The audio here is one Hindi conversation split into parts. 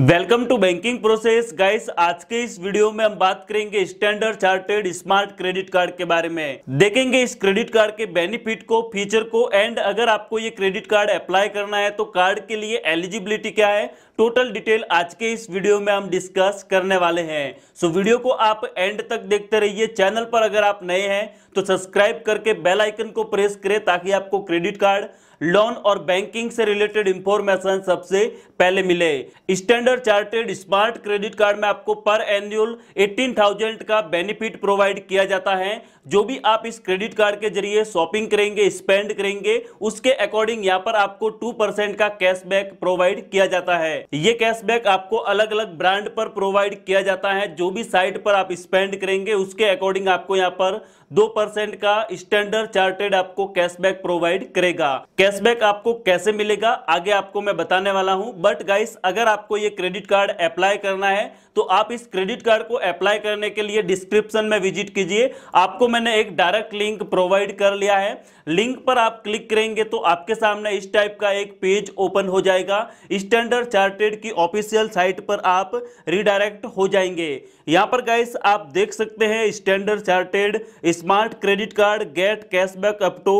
welcome to banking process guys आज के इस वीडियो में हम बात करेंगे Standard Chartered smart credit card के बारे में देखेंगे इस क्रेडिट कार्ड के बेनिफिट को फीचर को एंड अगर आपको ये क्रेडिट कार्ड अप्लाई करना है तो कार्ड के लिए एलिजिबिलिटी क्या है टोटल डिटेल आज के इस वीडियो में हम डिस्कस करने वाले हैं सो वीडियो को आप एंड तक देखते रहिए चैनल पर अगर आप नए हैं तो सब्सक्राइब करके बेल आइकन को प्रेस करें ताकि आपको क्रेडिट कार्ड लोन और बैंकिंग से रिलेटेड इंफॉर्मेशन सबसे पहले मिले Standard Chartered smart credit card में आपको पर एनुअल 18,000 का बेनिफिट प्रोवाइड किया जाता है जो भी आप इस क्रेडिट कार्ड के जरिए शॉपिंग करेंगे स्पेंड करेंगे उसके अकॉर्डिंग यहाँ पर आपको टू परसेंट का कैशबैक प्रोवाइड किया जाता है ये कैशबैक आपको अलग अलग ब्रांड पर प्रोवाइड किया जाता है जो भी साइट पर आप स्पेंड करेंगे उसके अकॉर्डिंग आपको यहाँ पर दो परसेंट का स्टैंडर्ड चार्टेड आपको कैशबैक प्रोवाइड करेगा कैशबैक आपको कैसे मिलेगा आगे आपको मैं बताने वाला हूँ बट गाइस अगर आपको ये क्रेडिट कार्ड अप्लाई करना है तो आप इस क्रेडिट कार्ड को अप्लाई करने के लिए डिस्क्रिप्शन में विजिट कीजिए आपको मैंने एक डायरेक्ट लिंक प्रोवाइड कर लिया है लिंक पर आप क्लिक करेंगे तो आपके सामने इस टाइप का एक पेज ओपन हो जाएगा स्टैंडर्ड चार्टेड की ऑफिशियल साइट पर आप रिडायरेक्ट हो जाएंगे यहाँ पर गाइस आप देख सकते हैं Standard Chartered smart credit card get cashback up to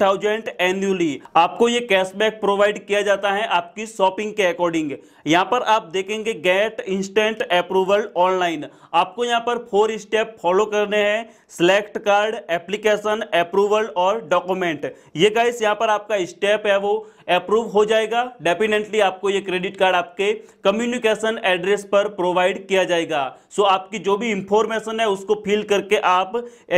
thousand annually आपको ये कैशबैक प्रोवाइड किया जाता है आपकी शॉपिंग के अकॉर्डिंग यहाँ पर आप देखेंगे गेट इंस्टेंट अप्रूवल ऑनलाइन आपको यहाँ पर फोर स्टेप फॉलो करने हैं सिलेक्ट कार्ड एप्लीकेशन अप्रूवल और डॉक्यूमेंट ये गाइस यहाँ पर आपका स्टेप है वो अप्रूव हो जाएगा डेफिनेटली आपको ये क्रेडिट कार्ड आपके कम्युनिकेशन एड्रेस पर प्रोवाइड किया जाएगा सो आपकी जो भी इंफॉर्मेशन है उसको फिल करके आप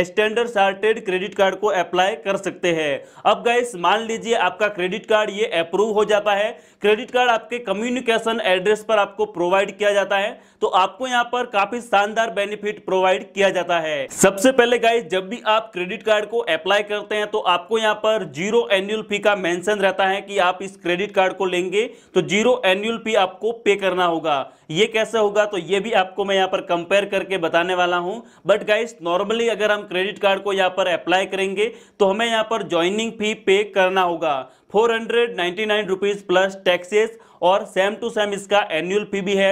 स्टैंडर्ड चार्टेड क्रेडिट कार्ड को अप्लाई कर सकते हैं अब गाइस मान लीजिए आपका क्रेडिट कार्ड ये अप्रूव हो जाता है क्रेडिट कार्ड आपके कम्युनिकेशन एड्रेस पर आपको प्रोवाइड किया जाता है तो आपको यहाँ पर काफी शानदार बेनिफिट प्रोवाइड किया जाता है सबसे पहले गाइस जब भी आप क्रेडिट कार्ड को अप्लाई करते हैं तो आपको यहाँ पर जीरो एनुअल फी का मेंशन रहता है कि आप इस क्रेडिट कार्ड को लेंगे तो जीरो एनुअल फी आपको पे करना होगा ये कैसे होगा तो ये भी आपको मैं यहाँ पर कंपेयर करके बताने वाला हूँ बट गाइस नॉर्मली अगर हम क्रेडिट कार्ड को यहाँ पर अप्लाई करेंगे तो हमें यहाँ पर ज्वाइनिंग फी पे करना होगा four hundred ninety nine rupees plus taxes और सेम टू सेम इसका एनुअल फी भी है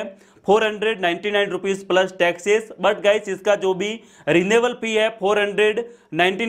four hundred ninety plus taxes but guys इसका जो भी रिनेबल फी है four hundred ninety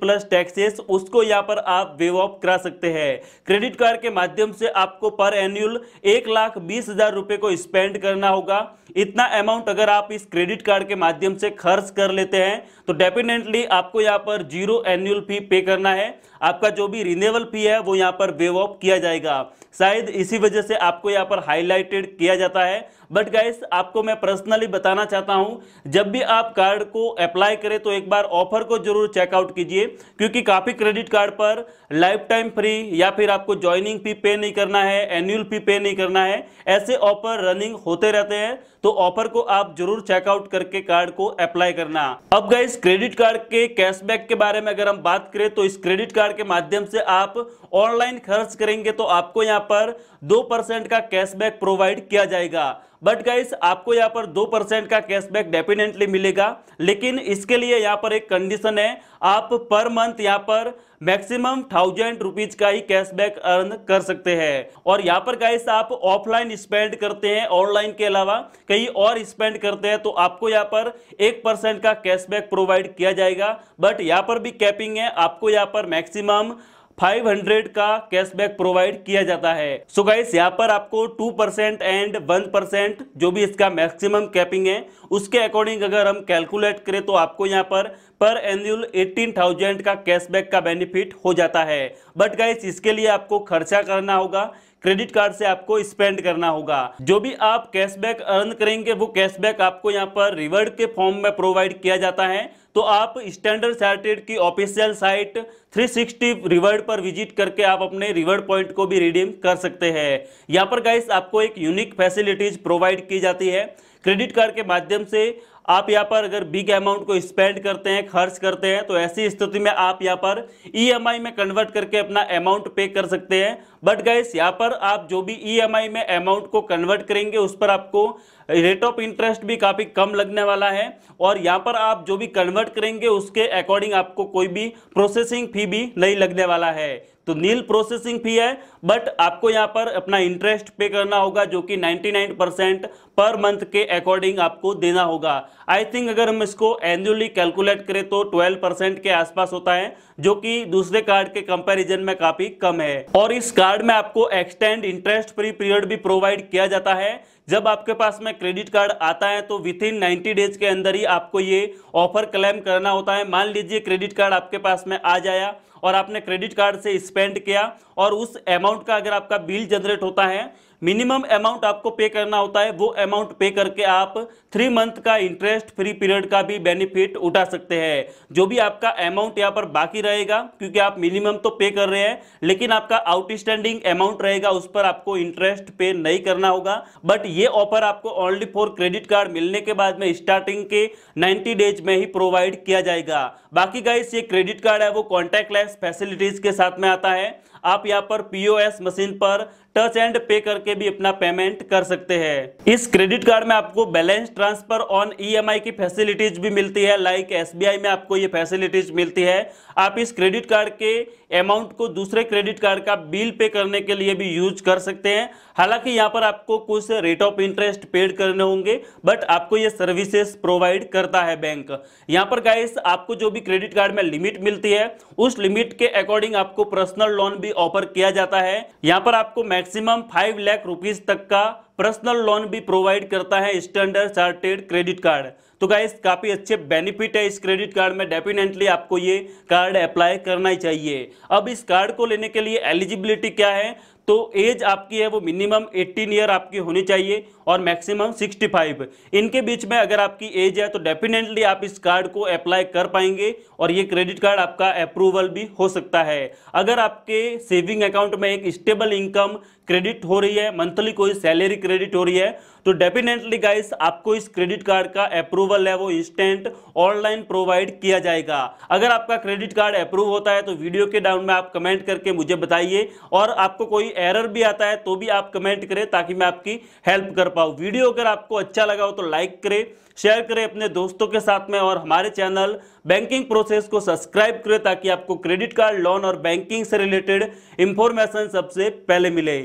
plus taxes उसको यहाँ पर आप वेव ऑफ करा सकते हैं क्रेडिट कार्ड के माध्यम से आपको पर एनुअल एक लाख बीस हज़ार रुपये को स्पेंड करना होगा इतना अमाउंट अगर आप इस क्रेडिट कार्ड के माध्यम से खर्च कर लेते हैं तो डेफिनेटली आपको यहाँ पर जीरो एनुअल फी पे करना है आपका जो भी रिनेबल फी है वो यहाँ पर वेव ऑफ किया जाएगा शायद इसी वजह से आपको यहाँ पर हाईलाइटेड किया जाता है बट गाइस आपको मैं पर्सनली बताना चाहता हूं जब भी आप कार्ड को अप्लाई करें तो एक बार ऑफर को जरूर चेकआउट कीजिए क्योंकि काफ़ी क्रेडिट कार्ड पर लाइफ टाइम फ्री या फिर आपको ज्वाइनिंग फी पे नहीं करना है एनुअल फी पे नहीं करना है ऐसे ऑफर रनिंग होते रहते हैं तो ऑफर को आप जरूर चेकआउट करके कार्ड को अप्लाई करना अब गाइस क्रेडिट कार्ड के कैशबैक के बारे में अगर हम बात करें तो इस क्रेडिट कार्ड के माध्यम से आप ऑनलाइन खर्च करेंगे तो आपको यहाँ पर दो परसेंट का कैशबैक प्रोवाइड किया जाएगा बट गाइस आपको यहाँ पर दो परसेंट का कैशबैक डेफिनेटली मिलेगा लेकिन इसके लिए यहाँ पर एक कंडीशन है आप पर मंथ यहाँ पर मैक्सिमम थाउजेंड रुपीज का ही कैशबैक अर्न कर सकते हैं और यहाँ पर गाइस आप ऑफलाइन स्पेंड करते हैं ऑनलाइन के अलावा कहीं और स्पेंड करते हैं तो आपको यहाँ पर एक परसेंट का कैशबैक प्रोवाइड किया जाएगा बट यहाँ पर भी कैपिंग है आपको यहाँ पर मैक्सिमम 500 का कैशबैक प्रोवाइड किया जाता है सो गाइस यहाँ पर आपको 2% एंड 1% जो भी इसका मैक्सिमम कैपिंग है उसके अकॉर्डिंग अगर हम कैलकुलेट करें तो आपको यहाँ पर पर एनुअल 18,000 का कैशबैक का बेनिफिट हो जाता है बट गाइस इसके लिए आपको खर्चा करना होगा क्रेडिट कार्ड से आपको स्पेंड करना होगा जो भी आप कैशबैक अर्न करेंगे वो कैशबैक आपको यहाँ पर रिवर्ड के फॉर्म में प्रोवाइड किया जाता है तो आप स्टैंडर्ड चार्टेड की ऑफिशियल साइट 360 सिक्सटी रिवर्ड पर विजिट करके आप अपने रिवर्ड पॉइंट को भी रिडीम कर सकते हैं यहाँ पर गाइस आपको एक यूनिक फैसिलिटीज प्रोवाइड की जाती है क्रेडिट कार्ड के माध्यम से आप यहाँ पर अगर बिग अमाउंट को स्पेंड करते हैं खर्च करते हैं तो ऐसी स्थिति में आप यहाँ पर ईएमआई e में कन्वर्ट करके अपना अमाउंट पे कर सकते हैं बट गाइस यहाँ पर आप जो भी ईएमआई e में अमाउंट को कन्वर्ट करेंगे उस पर आपको रेट ऑफ इंटरेस्ट भी काफ़ी कम लगने वाला है और यहाँ पर आप जो भी कन्वर्ट करेंगे उसके अकॉर्डिंग आपको कोई भी प्रोसेसिंग फी भी नहीं लगने वाला है तो नील प्रोसेसिंग फी है बट आपको यहां पर अपना इंटरेस्ट पे करना होगा जो कि 99 परसेंट पर मंथ के अकॉर्डिंग आपको देना होगा आई थिंक अगर हम इसको एनुअली कैलकुलेट करें तो 12 परसेंट के आसपास होता है जो कि दूसरे कार्ड के कंपैरिजन में काफी कम है और इस कार्ड में आपको एक्सटेंड इंटरेस्ट फ्री पीरियड भी प्रोवाइड किया जाता है जब आपके पास में क्रेडिट कार्ड आता है तो विथ इन नाइन्टी डेज के अंदर ही आपको ये ऑफर क्लेम करना होता है मान लीजिए क्रेडिट कार्ड आपके पास में आ जाया और आपने क्रेडिट कार्ड से स्पेंड किया और उस अमाउंट का अगर आपका बिल जनरेट होता है मिनिमम अमाउंट आपको पे करना होता है वो अमाउंट पे करके आप थ्री मंथ का इंटरेस्ट फ्री पीरियड का भी बेनिफिट उठा सकते हैं जो भी आपका अमाउंट यहाँ पर बाकी रहेगा क्योंकि आप मिनिमम तो पे कर रहे हैं लेकिन आपका आउटस्टैंडिंग अमाउंट रहेगा उस पर आपको इंटरेस्ट पे नहीं करना होगा बट ये ऑफर आपको ओनली फॉर क्रेडिट कार्ड मिलने के बाद में स्टार्टिंग के नाइन्टी डेज में ही प्रोवाइड किया जाएगा बाकी गाइस ये क्रेडिट कार्ड है वो कॉन्टैक्ट फैसिलिटीज के साथ में आता है आप यहाँ पर पीओएस मशीन पर टच एंड पे करके भी अपना पेमेंट कर सकते हैं इस क्रेडिट कार्ड में आपको बैलेंस ट्रांसफर ऑन ईएमआई की फैसिलिटीज भी मिलती है लाइक एसबीआई में आपको ये फैसिलिटीज मिलती है आप इस क्रेडिट कार्ड के अमाउंट को दूसरे क्रेडिट कार्ड का बिल पे करने के लिए भी यूज कर सकते हैं हालांकि यहाँ पर आपको कुछ रेट ऑफ इंटरेस्ट पेड करने होंगे बट आपको ये सर्विसेज प्रोवाइड करता है बैंक यहाँ पर गाइस आपको जो भी क्रेडिट कार्ड में लिमिट मिलती है उस लिमिट के अकॉर्डिंग आपको पर्सनल लोन भी ऑफर किया जाता है यहाँ पर आपको मैक्सिमम फाइव लाख रुपीज तक का पर्सनल लोन भी प्रोवाइड करता है स्टैंडर्ड चार्टेड क्रेडिट कार्ड तो गाइस काफ़ी अच्छे बेनिफिट है इस क्रेडिट कार्ड में डेफिनेटली आपको ये कार्ड अप्लाई करना ही चाहिए अब इस कार्ड को लेने के लिए एलिजिबिलिटी क्या है तो एज आपकी है वो मिनिमम 18 ईयर आपकी होनी चाहिए और मैक्सिमम 65 इनके बीच में अगर आपकी एज है तो डेफिनेटली आप इस कार्ड को अप्लाई कर पाएंगे और ये क्रेडिट कार्ड आपका अप्रूवल भी हो सकता है अगर आपके सेविंग अकाउंट में एक स्टेबल इनकम क्रेडिट हो रही है मंथली कोई सैलरी क्रेडिट हो रही है तो डेफिनेटली गाइस आपको इस क्रेडिट कार्ड का अप्रूवल है वो इंस्टेंट ऑनलाइन प्रोवाइड किया जाएगा अगर आपका क्रेडिट कार्ड अप्रूव होता है तो वीडियो के डाउन में आप कमेंट करके मुझे बताइए और आपको कोई एरर भी आता है तो भी आप कमेंट करें ताकि मैं आपकी हेल्प कर पाऊँ वीडियो अगर आपको अच्छा लगा हो तो लाइक करें शेयर करें अपने दोस्तों के साथ में और हमारे चैनल बैंकिंग प्रोसेस को सब्सक्राइब करें ताकि आपको क्रेडिट कार्ड लोन और बैंकिंग से रिलेटेड इंफॉर्मेशन सबसे पहले मिले